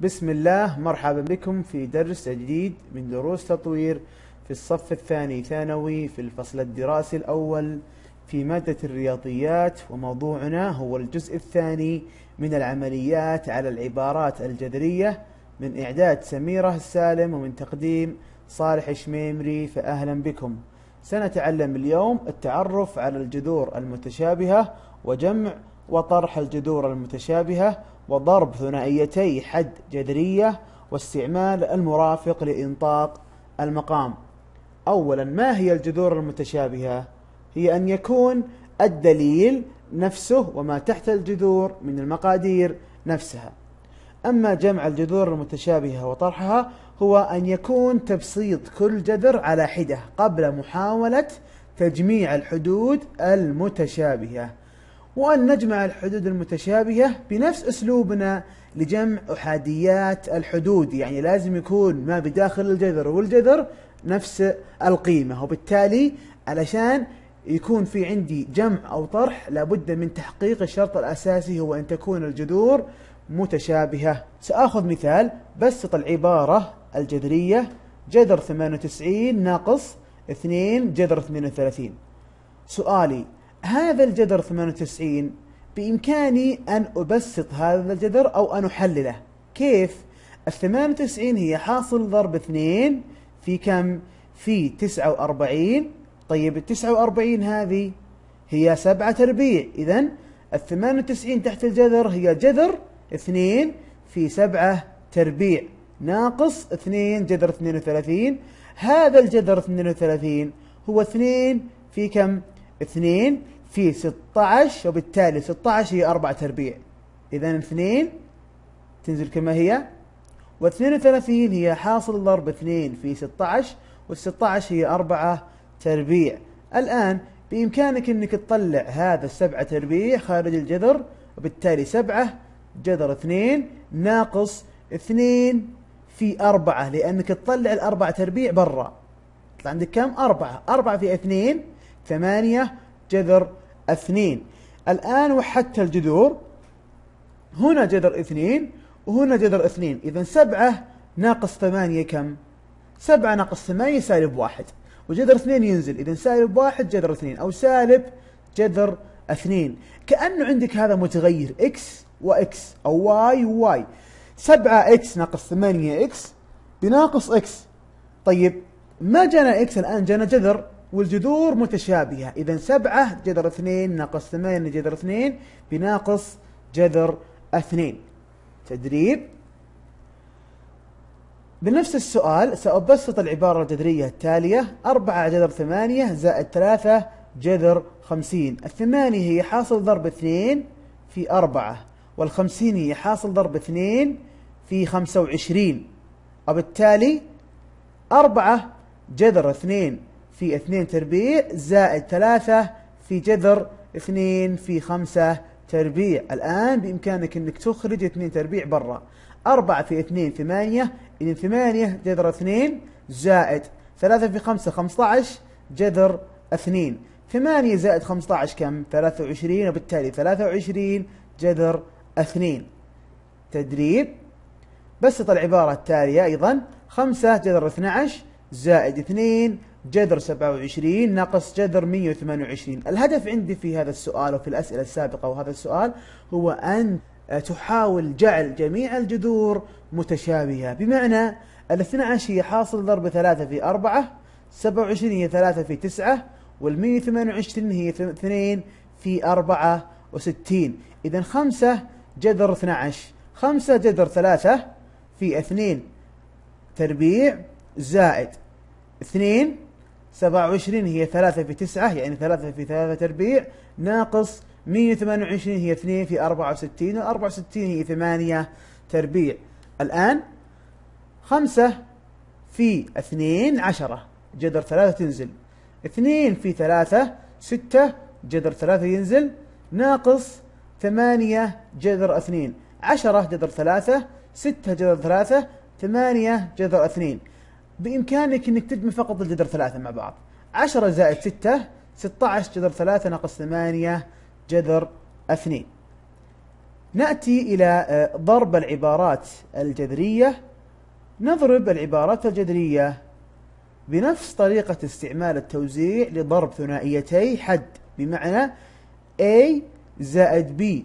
بسم الله مرحبا بكم في درس جديد من دروس تطوير في الصف الثاني ثانوي في الفصل الدراسي الأول في مادة الرياضيات وموضوعنا هو الجزء الثاني من العمليات على العبارات الجذرية من إعداد سميرة السالم ومن تقديم صالح شميمري فأهلا بكم سنتعلم اليوم التعرف على الجذور المتشابهة وجمع وطرح الجذور المتشابهة وضرب ثنائيتي حد جذرية واستعمال المرافق لإنطاق المقام. أولا ما هي الجذور المتشابهة؟ هي أن يكون الدليل نفسه وما تحت الجذور من المقادير نفسها. أما جمع الجذور المتشابهة وطرحها هو أن يكون تبسيط كل جذر على حدة قبل محاولة تجميع الحدود المتشابهة وأن نجمع الحدود المتشابهة بنفس أسلوبنا لجمع أحاديات الحدود يعني لازم يكون ما بداخل الجذر والجذر نفس القيمة وبالتالي علشان يكون في عندي جمع أو طرح لابد من تحقيق الشرط الأساسي هو أن تكون الجذور متشابهة سأخذ مثال بسط العبارة الجذرية جذر 98 ناقص 2 جذر 32 سؤالي هذا الجذر 98 بإمكاني أن أبسط هذا الجذر أو أن أحلله كيف؟ ال 98 هي حاصل ضرب 2 في كم؟ في 49 طيب ال 49 هذه هي 7 تربيع إذا ال 98 تحت الجذر هي جذر 2 في 7 تربيع ناقص 2 جذر 32 هذا الجذر 32 هو 2 في كم 2 في 16 وبالتالي 16 هي 4 تربيع إذا 2 تنزل كما هي و32 هي حاصل ضرب 2 في 16 وال16 هي 4 تربيع الآن بإمكانك أنك تطلع هذا السبعة تربيع خارج الجذر وبالتالي سبعة جذر 2 ناقص 2 في أربعة لأنك تطلع الأربعة تربيع برا يطلع عندك كم أربعة أربعة في اثنين ثمانية جذر اثنين الآن وحدت الجذور هنا جذر اثنين وهنا جذر اثنين إذا سبعة ناقص ثمانية كم سبعة ناقص ثمانية سالب واحد وجذر اثنين ينزل إذا سالب واحد جذر اثنين أو سالب جذر اثنين كأنه عندك هذا متغير إكس وإكس أو واي وواي 7 اكس ناقص 8 اكس بناقص اكس طيب ما جانا اكس الان جانا جذر والجذور متشابهه اذا 7 جذر 2 ناقص 8 جذر 2 بناقص جذر 2 تدريب بنفس السؤال سأبسط العبارة الجذرية التالية 4 جذر 8 زائد 3 جذر 50 الثمانية هي حاصل ضرب 2 في 4 والخمسين هي حاصل ضرب 2 في خمسة وعشرين وبالتالي أربعة جذر اثنين في اثنين تربيع زائد ثلاثة في جذر اثنين في خمسة تربيع الآن بإمكانك أنك تخرج اثنين تربيع برا أربعة في اثنين ثمانية إذا ثمانية جذر اثنين زائد ثلاثة في خمسة خمسة عشر جذر اثنين ثمانية زائد خمسة عشر كم ثلاثة وعشرين وبالتالي ثلاثة وعشرين جذر اثنين تدريب بسط العبارة التالية أيضا خمسة جذر 12 زائد 2 جذر 27 ناقص جذر 128 الهدف عندي في هذا السؤال وفي الأسئلة السابقة وهذا السؤال هو أن تحاول جعل جميع الجذور متشابهة بمعنى ال 12 هي حاصل ضرب 3 في 4 27 هي 3 في 9 وال 128 هي 2 في 64 إذا 5 جذر 12 5 جذر 3 في اثنين تربيع زائد اثنين سبعة وعشرين هي ثلاثة في تسعة يعني ثلاثة في ثلاثة تربيع ناقص مية وثمانية وعشرين هي اثنين في أربعة وستين أربعة وستين هي ثمانية تربيع الآن خمسة في اثنين عشرة جذر ثلاثة تنزل اثنين في ثلاثة ستة جذر ثلاثة ينزل ناقص ثمانية جذر اثنين عشرة جذر ثلاثة 6 جذر 3 8 جذر 2 بإمكانك أنك تجمع فقط الجذر ثلاثة مع بعض 10 زائد 6 16 جذر 3 ناقص 8 جذر 2 نأتي إلى آه، ضرب العبارات الجذرية نضرب العبارات الجذرية بنفس طريقة استعمال التوزيع لضرب ثنائيتي حد بمعنى A زائد B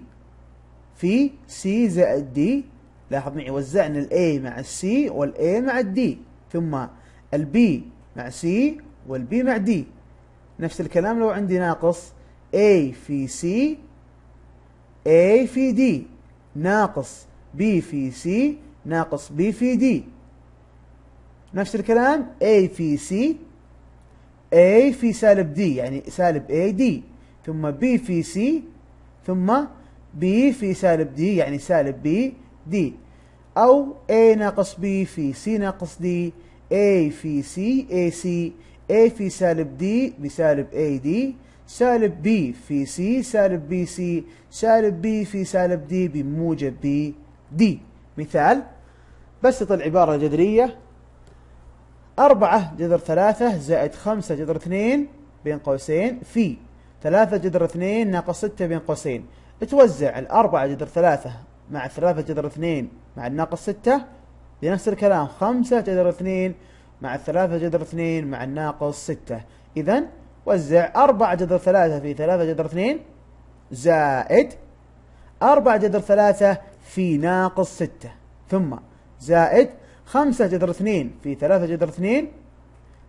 في C زائد D لاحظ معي وزعنا الاي مع السي والاي مع الدي ثم البي مع سي والبي مع دي نفس الكلام لو عندي ناقص A في C A في D ناقص B في C ناقص B في D نفس الكلام A في C A في سالب D يعني سالب A D ثم B في C ثم B في سالب D يعني سالب B دي أو A ناقص B في C ناقص D A في C AC A في سالب D بسالب AD سالب B في C سالب BC سالب B في سالب D بموجب BD مثال بسط العبارة الجذرية أربعة جذر ثلاثة زائد خمسة جذر اثنين بين قوسين في ثلاثة جذر اثنين ناقص ستة بين قوسين توزع الأربعة جذر ثلاثة مع 3 جذر اثنين مع الناقص ستة بنفس الكلام خمسة جذر اثنين مع 3 جذر اثنين مع الناقص ستة إذا وزع أربعة جذر ثلاثة في ثلاثة جذر اثنين زائد أربعة جذر ثلاثة في ناقص ستة ثم زائد خمسة جذر اثنين في ثلاثة جذر اثنين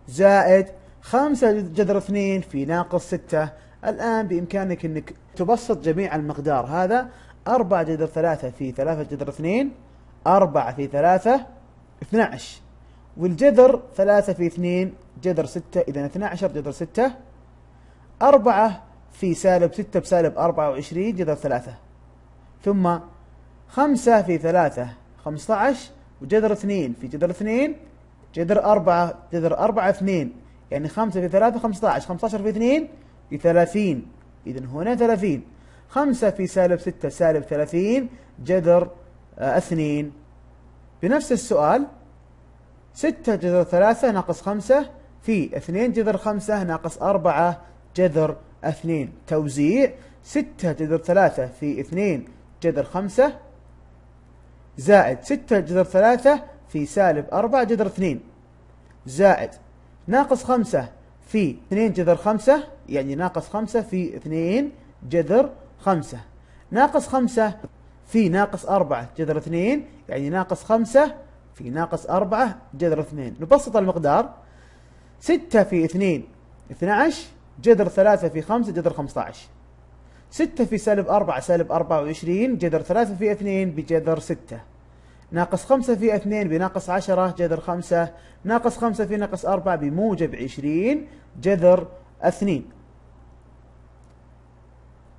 زائد خمسة جذر اثنين في ناقص ستة الآن بإمكانك أنك تبسط جميع المقدار هذا أربعة جذر ثلاثة في ثلاثة جذر اثنين أربعة في ثلاثة اثنى عشر والجذر ثلاثة في اثنين جذر ستة إذا اثنى عشر جذر ستة أربعة في سالب ستة بسالب أربعة وعشرين جذر ثلاثة ثم خمسة في ثلاثة خمسة عشر وجذر اثنين في جذر اثنين جذر أربعة جذر أربعة اثنين يعني خمسة في ثلاثة خمسة عشر خمسة عشر في اثنين بثلاثين إذا هنا ثلاثين خمسة في سالب ستة سالب ثلاثين جذر آه، اثنين بنفس السؤال ستة جذر ثلاثة ناقص خمسة في اثنين جذر خمسة ناقص أربعة جذر اثنين توزيع ستة جذر ثلاثة في اثنين جذر خمسة زائد ستة جذر ثلاثة في سالب أربعة جذر اثنين زائد ناقص خمسة في اثنين جذر خمسة يعني ناقص خمسة في اثنين جذر خمسة ناقص خمسة في ناقص أربعة جذر اثنين يعني ناقص خمسة في ناقص أربعة جذر اثنين نبسط المقدار ستة في اثنين اثنى عشر جذر ثلاثة في خمسة جذر خمسة عشر ستة في سالب أربعة سالب أربعة وعشرين جذر ثلاثة في اثنين بجذر ستة ناقص خمسة في اثنين بناقص عشرة جذر خمسة ناقص خمسة في ناقص أربعة بموجب عشرين جذر اثنين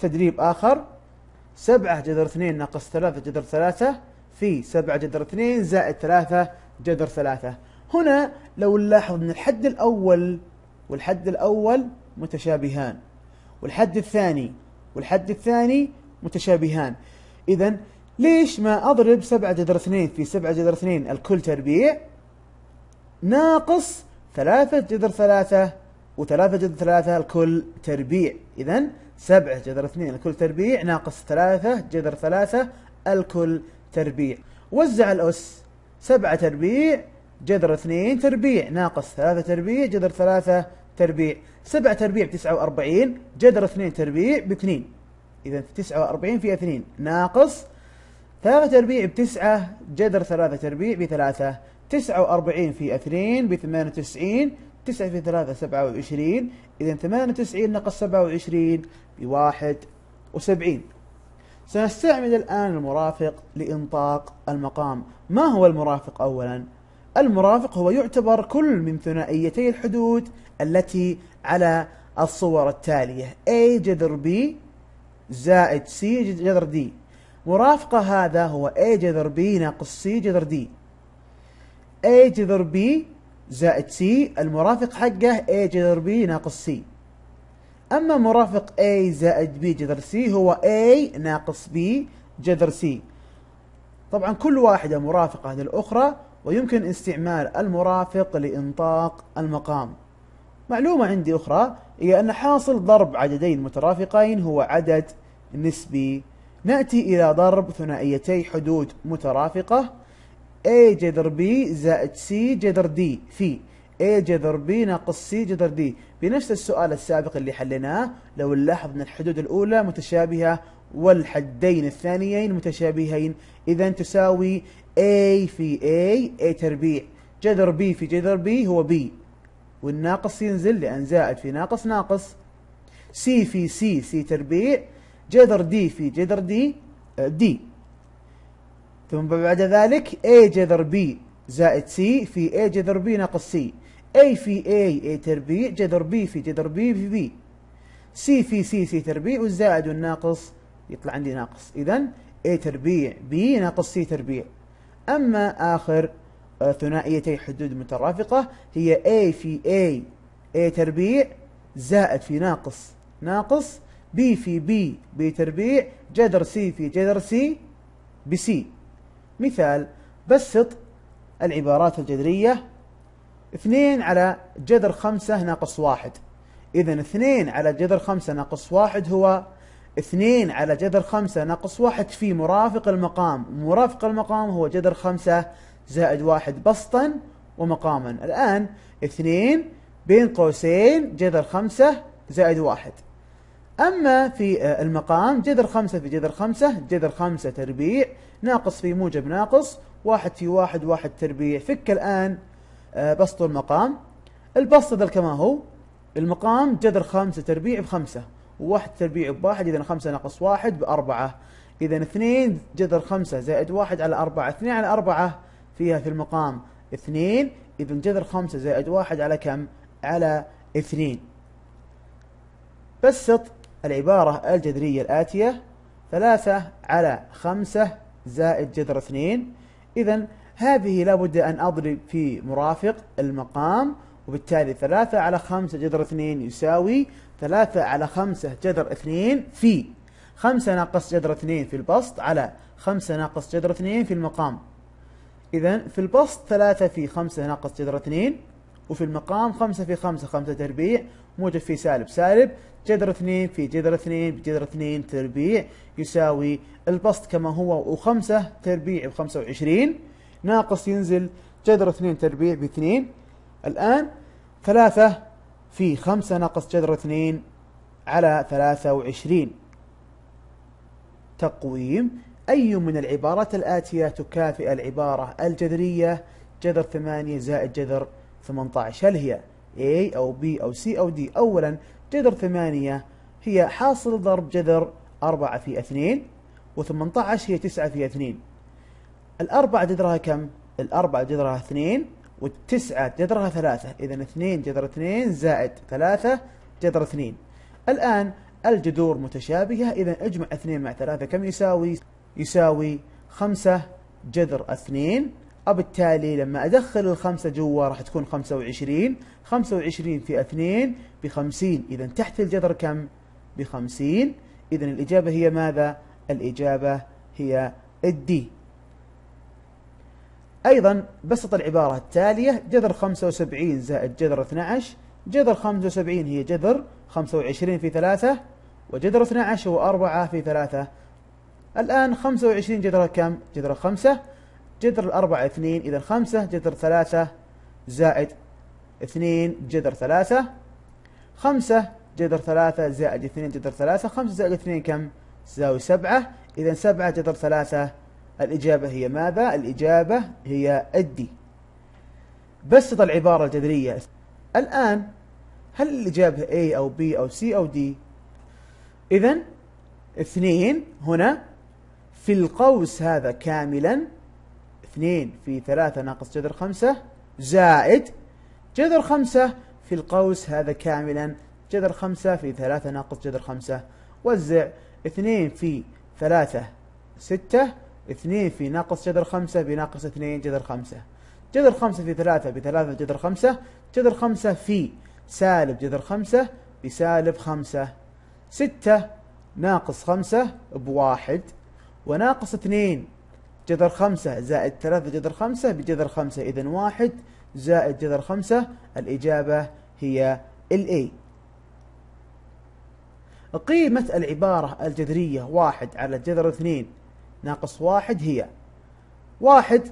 تدريب آخر سبعة جذر اثنين ناقص ثلاثة جذر ثلاثة في سبعة جذر اثنين زائد ثلاثة جذر ثلاثة هنا لو نلاحظ أن الحد الأول والحد الأول متشابهان والحد الثاني والحد الثاني متشابهان إذا ليش ما أضرب سبعة جذر اثنين في سبعة جذر اثنين الكل تربيع ناقص ثلاثة جذر ثلاثة وثلاثة جذر ثلاثة الكل تربيع إذا سبعة جذر اثنين الكل تربيع ناقص ثلاثة جذر ثلاثة الكل تربيع وزع الأس سبعة تربيع جذر اثنين تربيع ناقص ثلاثة تربيع جذر ثلاثة تربيع سبعة تربيع بتسعة وأربعين جذر اثنين تربيع باثنين إذا تسعة وأربعين فيها اثنين ناقص ثلاثة تربيع بتسعة جذر ثلاثة تربيع بثلاثة تسعة وأربعين في اثنين بثمانية وتسعين 9 في 3 27 إذا 98 ناقص 27 ب 71 سنستعمل الآن المرافق لإنطاق المقام ما هو المرافق أولا؟ المرافق هو يعتبر كل من ثنائيتي الحدود التي على الصور التالية A جذر B زائد C جذر D مرافقة هذا هو A جذر B ناقص C جذر D A جذر B زائد سي المرافق حقه A جذر B ناقص سي أما مرافق A زائد B جذر سي هو A ناقص B جذر سي طبعا كل واحدة مرافقة للأخرى ويمكن استعمال المرافق لإنطاق المقام معلومة عندي أخرى هي أن حاصل ضرب عددين مترافقين هو عدد نسبي نأتي إلى ضرب ثنائيتي حدود مترافقة A جذر B زائد C جذر D في A جذر B ناقص C جذر D بنفس السؤال السابق اللي حليناه لو نلاحظ أن الحدود الأولى متشابهة والحدين الثانيين متشابهين إذا تساوي A في A A تربيع جذر B في جذر B هو B والناقص ينزل لأن زائد في ناقص ناقص C في C C تربيع جذر D في جذر D آه، D ثم بعد ذلك A جذر B زائد C في A جذر B ناقص C A في A A تربيع جذر B في جذر B في B C في C C تربيع والزائد والناقص يطلع عندي ناقص إذا A تربيع B ناقص C تربيع أما آخر ثنائيتي حدود مترافقة هي A في A A تربيع زائد في ناقص ناقص B في B B تربيع جذر C في جذر C بسي مثال بسط العبارات الجذرية اثنين على جذر خمسة ناقص واحد إذا اثنين على جذر خمسة ناقص واحد هو اثنين على جذر خمسة ناقص واحد في مرافق المقام مرافق المقام هو جذر خمسة زائد واحد بسطا ومقاما الآن اثنين بين قوسين جذر خمسة زائد واحد أما في آه، المقام جذر خمسة في جذر خمسة جذر خمسة تربيع ناقص في موجب ناقص واحد في واحد واحد تربيع فك الآن آه، بسط المقام البسط ذا كما هو المقام جذر خمسة تربيع بخمسة وواحد تربيع بواحد إذا خمسة ناقص واحد بأربعة إذا اثنين جذر خمسة زائد واحد على أربعة اثنين على أربعة فيها في المقام اثنين إذا جذر خمسة زائد واحد على كم؟ على اثنين بسط العبارة الجذرية الآتية ثلاثة على خمسة زائد جذر 2 إذا هذه لابد أن أضرب في مرافق المقام وبالتالي 3 على 5 جذر 2 يساوي 3 على 5 جذر 2 في 5 ناقص جذر 2 في البسط على 5 ناقص جذر 2 في المقام إذا في البسط 3 في 5 ناقص جذر 2 وفي المقام 5 في 5 5 تربيع موجب في سالب سالب جذر اثنين في جذر اثنين بجذر اثنين تربيع يساوي البسط كما هو وخمسة تربيع بخمسة وعشرين ناقص ينزل جذر اثنين تربيع باثنين الآن ثلاثة في خمسة ناقص جذر اثنين على ثلاثة وعشرين تقويم أي من العبارات الآتية تكافئ العبارة الجذرية جذر ثمانية زائد جذر ثمانية عشر هل هي؟ A أو B أو C أو D أولا جذر ثمانية هي حاصل ضرب جذر أربعة في اثنين و18 هي تسعة في اثنين الأربعة جذرها كم؟ الأربعة جذرها اثنين والتسعة جذرها ثلاثة إذا اثنين جذر اثنين زائد ثلاثة جذر اثنين الآن الجذور متشابهة إذا اجمع اثنين مع ثلاثة كم يساوي؟ يساوي خمسة جذر اثنين وبالتالي لما أدخل الخمسة جوا راح تكون 25 25 في 2 ب 50 إذا تحت الجذر كم؟ ب 50 إذا الإجابة هي ماذا؟ الإجابة هي الدي أيضا بسط العبارة التالية جذر 75 زائد جذر 12 جذر 75 هي جذر 25 في 3 وجذر 12 هو 4 في 3 الآن 25 جذرها كم؟ جذرها 5 جذر الأربعة اثنين إذا خمسة جذر ثلاثة زائد اثنين جذر ثلاثة خمسة جذر ثلاثة زائد اثنين جذر ثلاثة خمسة زائد اثنين كم؟ تساوي سبعة إذا سبعة جذر ثلاثة الإجابة هي ماذا؟ الإجابة هي الدي بسط العبارة الجذرية الآن هل الإجابة A أو B أو C أو D؟ إذا اثنين هنا في القوس هذا كاملا 2 في 3 ناقص جذر 5 زائد جذر 5 في القوس هذا كاملا جذر 5 في 3 ناقص جذر 5 وزع 2 في 3 6 2 في ناقص جذر 5 بناقص 2 جذر 5 جذر 5 في 3 3 جذر 5 جذر 5 في سالب جذر 5 بسالب 5 6 ناقص 5 بواحد وناقص 2 جذر خمسة زائد ثلاثة جذر خمسة بجذر خمسة إذا واحد زائد جذر خمسة الإجابة هي الإي قيمة العبارة الجذرية واحد على جذر اثنين ناقص واحد هي واحد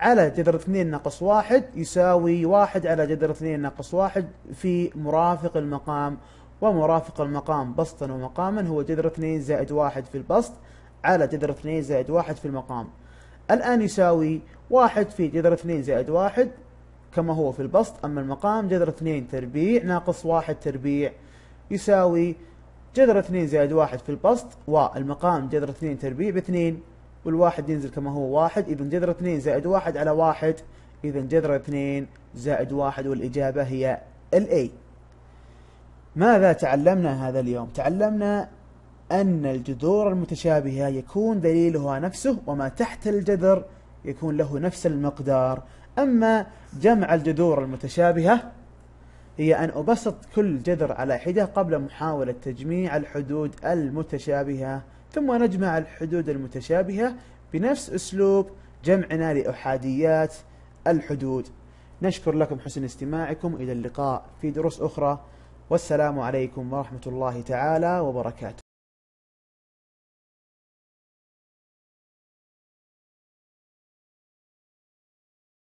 على جذر اثنين ناقص واحد يساوي واحد على جذر اثنين ناقص واحد في مرافق المقام ومرافق المقام بسطا ومقاما هو جذر اثنين زائد واحد في البسط على جذر اثنين زائد واحد في المقام الآن يساوي واحد في جذر اثنين زائد واحد كما هو في البسط أما المقام جذر اثنين تربيع ناقص واحد تربيع يساوي جذر اثنين زائد واحد في البسط والمقام جذر اثنين تربيع باثنين والواحد ينزل كما هو واحد إذا جذر اثنين زائد واحد على واحد إذا جذر اثنين زائد واحد والإجابة هي الأي ماذا تعلمنا هذا اليوم؟ تعلمنا أن الجذور المتشابهة يكون دليلها نفسه وما تحت الجذر يكون له نفس المقدار أما جمع الجذور المتشابهة هي أن أبسط كل جذر على حدة قبل محاولة تجميع الحدود المتشابهة ثم نجمع الحدود المتشابهة بنفس أسلوب جمعنا لأحاديات الحدود نشكر لكم حسن استماعكم إلى اللقاء في دروس أخرى والسلام عليكم ورحمة الله تعالى وبركاته